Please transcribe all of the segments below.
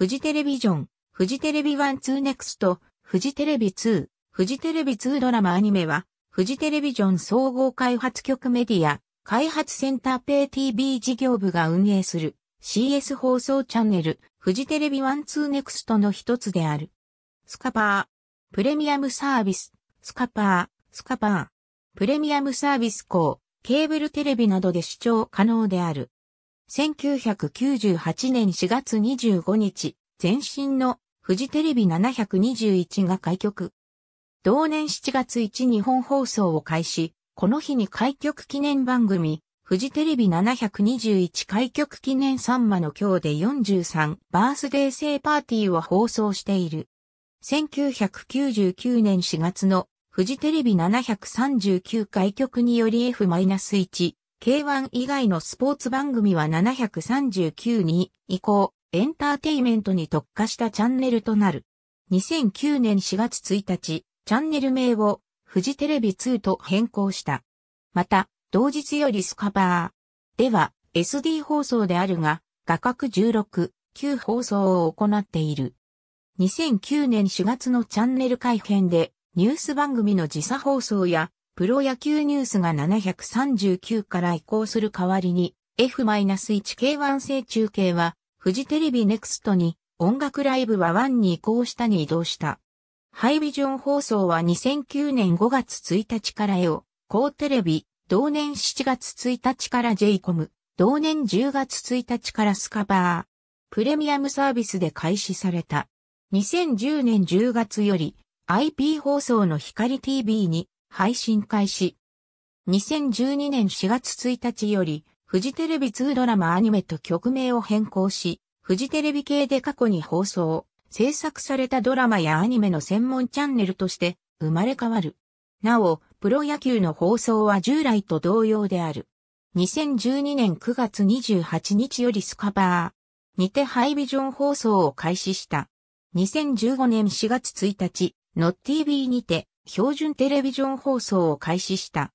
フジテレビジョン、フジテレビ1-2ネクスト、フジテレビ2、フジテレビ2ドラマアニメは、フジテレビジョン総合開発局メディア、開発センターペイ TV 事業部が運営する CS 放送チャンネル、フジテレビ1-2ネクストの一つである。スカパー、プレミアムサービス、スカパー、スカパー、プレミアムサービス校、ケーブルテレビなどで視聴可能である。1998年4月25日、前身のフジテレビ721が開局。同年7月1日本放送を開始、この日に開局記念番組、フジテレビ721開局記念サンマの今日で43バースデー制パーティーを放送している。1999年4月のフジテレビ739開局により F-1、K1 以外のスポーツ番組は739に移行、エンターテイメントに特化したチャンネルとなる。2009年4月1日、チャンネル名をフジテレビ2と変更した。また、同日よりスカバーでは SD 放送であるが、画角16、9放送を行っている。2009年4月のチャンネル改編で、ニュース番組の時差放送や、プロ野球ニュースが739から移行する代わりに、F-1K1 制中継は、フジテレビネクストに音楽ライブは1に移行したに移動した。ハイビジョン放送は2009年5月1日から絵を、高テレビ、同年7月1日から j コム、同年10月1日からスカバー。プレミアムサービスで開始された。2010年10月より IP 放送の光 TV に配信開始。2012年4月1日よりフジテレビ2ドラマアニメと曲名を変更し、フジテレビ系で過去に放送、制作されたドラマやアニメの専門チャンネルとして生まれ変わる。なお、プロ野球の放送は従来と同様である。2012年9月28日よりスカバーにてハイビジョン放送を開始した。2015年4月1日、ノッ TV にて標準テレビジョン放送を開始した。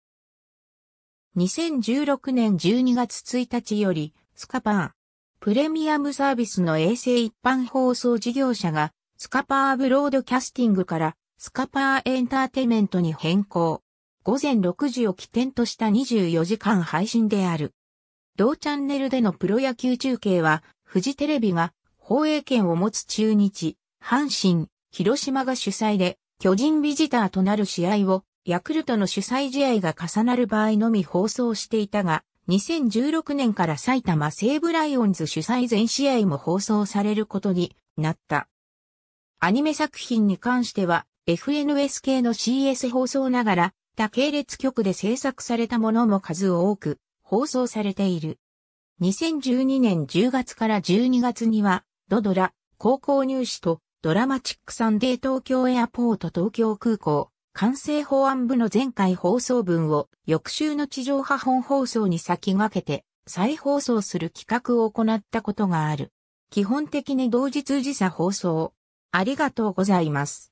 2016年12月1日より、スカパー、プレミアムサービスの衛星一般放送事業者が、スカパーブロードキャスティングから、スカパーエンターテイメントに変更。午前6時を起点とした24時間配信である。同チャンネルでのプロ野球中継は、フジテレビが放映権を持つ中日、阪神、広島が主催で、巨人ビジターとなる試合をヤクルトの主催試合が重なる場合のみ放送していたが、2016年から埼玉西武ライオンズ主催全試合も放送されることになった。アニメ作品に関しては、FNS 系の CS 放送ながら、他系列局で制作されたものも数多く放送されている。2012年10月から12月には、ドドラ、高校入試と、ドラマチックサンデー東京エアポート東京空港、完成法案部の前回放送分を翌週の地上波本放送に先駆けて再放送する企画を行ったことがある。基本的に同日時差放送。ありがとうございます。